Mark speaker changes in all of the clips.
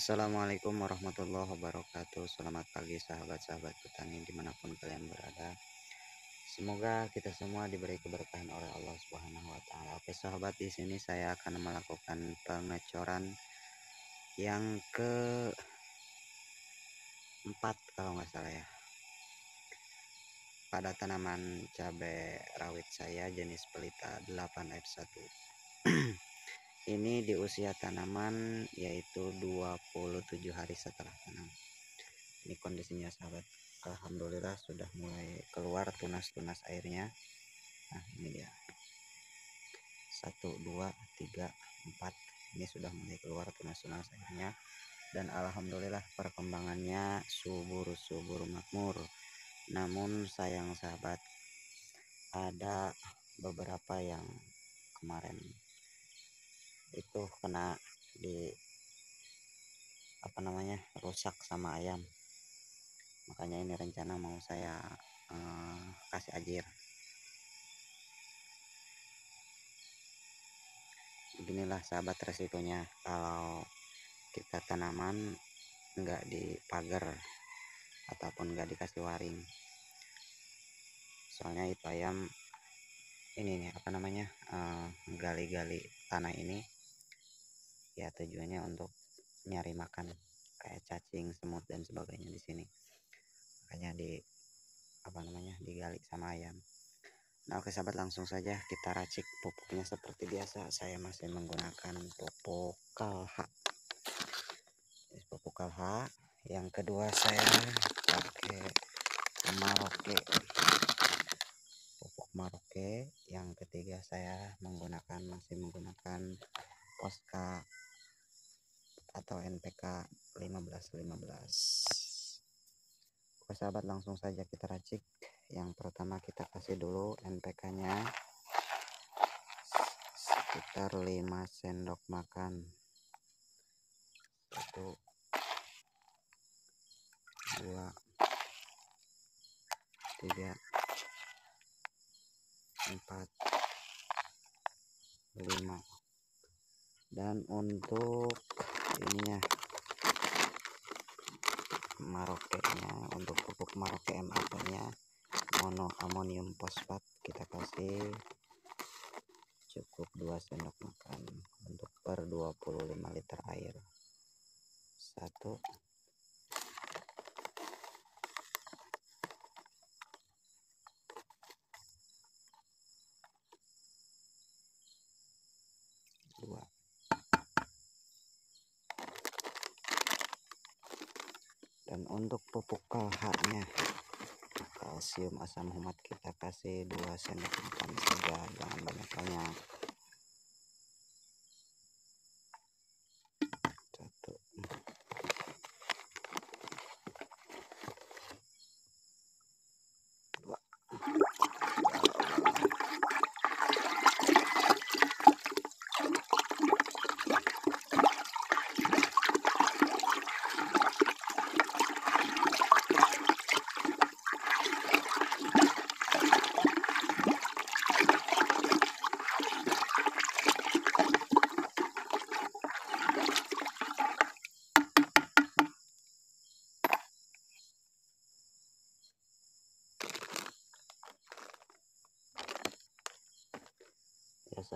Speaker 1: Assalamualaikum warahmatullahi wabarakatuh Selamat pagi sahabat-sahabat petani dimanapun kalian berada Semoga kita semua diberi keberkahan oleh Allah Subhanahu wa taala. Oke, sahabat, di sini saya akan melakukan pengecoran yang ke 4 kalau nggak salah ya. Pada tanaman cabai rawit saya jenis pelita 8F1. ini di usia tanaman yaitu 27 hari setelah tanam ini kondisinya sahabat Alhamdulillah sudah mulai keluar tunas-tunas airnya nah ini dia 1 2 3 4 ini sudah mulai keluar tunas-tunas airnya dan Alhamdulillah perkembangannya subur-subur makmur namun sayang sahabat ada beberapa yang kemarin itu kena di apa namanya rusak sama ayam makanya ini rencana mau saya eh, kasih ajir beginilah sahabat resikonya kalau kita tanaman enggak di pagar ataupun enggak dikasih waring soalnya itu ayam ini nih apa namanya eh, gali -gali tanah ini ya tujuannya untuk nyari makan kayak cacing semut dan sebagainya di sini makanya di apa namanya digali sama ayam nah oke sahabat langsung saja kita racik pupuknya seperti biasa saya masih menggunakan pupuk kalha pupuk kalha yang kedua saya pakai maroke pupuk maroke yang ketiga saya menggunakan masih menggunakan Poska atau NPK 1515 Oke sahabat langsung saja kita racik yang pertama kita kasih dulu NPK nya sekitar 5 sendok makan Satu Dua Tiga Empat Lima dan untuk ininya maroknya untuk pupuk maroke MAP nya mono amonium fosfat kita kasih cukup dua sendok makan untuk per 25 liter air satu dan untuk pupuk KH-nya kalsium asam humat kita kasih dua sendok makan saja jangan banyak kali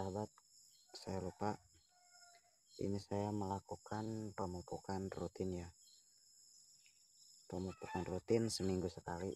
Speaker 1: sahabat saya lupa ini saya melakukan pemupukan rutin ya pemupukan rutin seminggu sekali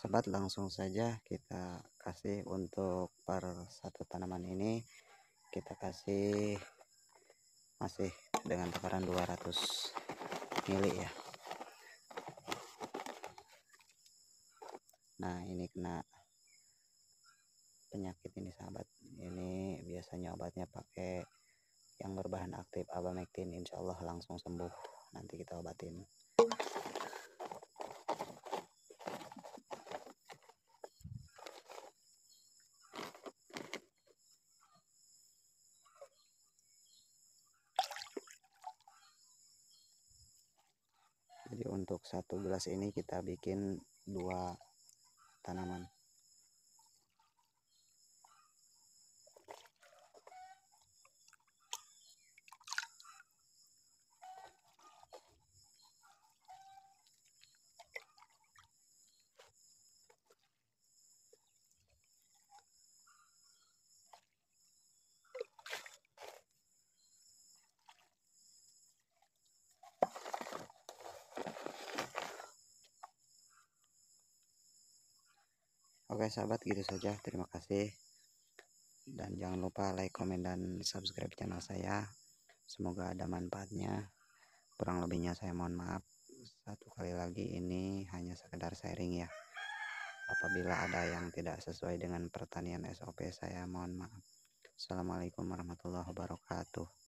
Speaker 1: sobat langsung saja kita kasih untuk per satu tanaman ini kita kasih masih dengan takaran 200 mili ya nah ini kena penyakit ini sahabat ini biasanya obatnya pakai yang berbahan aktif abamectin insyaallah langsung sembuh nanti kita obatin jadi untuk satu gelas ini kita bikin dua tanaman Oke sahabat gitu saja terima kasih dan jangan lupa like komen dan subscribe channel saya semoga ada manfaatnya kurang lebihnya saya mohon maaf satu kali lagi ini hanya sekedar sharing ya apabila ada yang tidak sesuai dengan pertanian SOP saya mohon maaf Assalamualaikum warahmatullahi wabarakatuh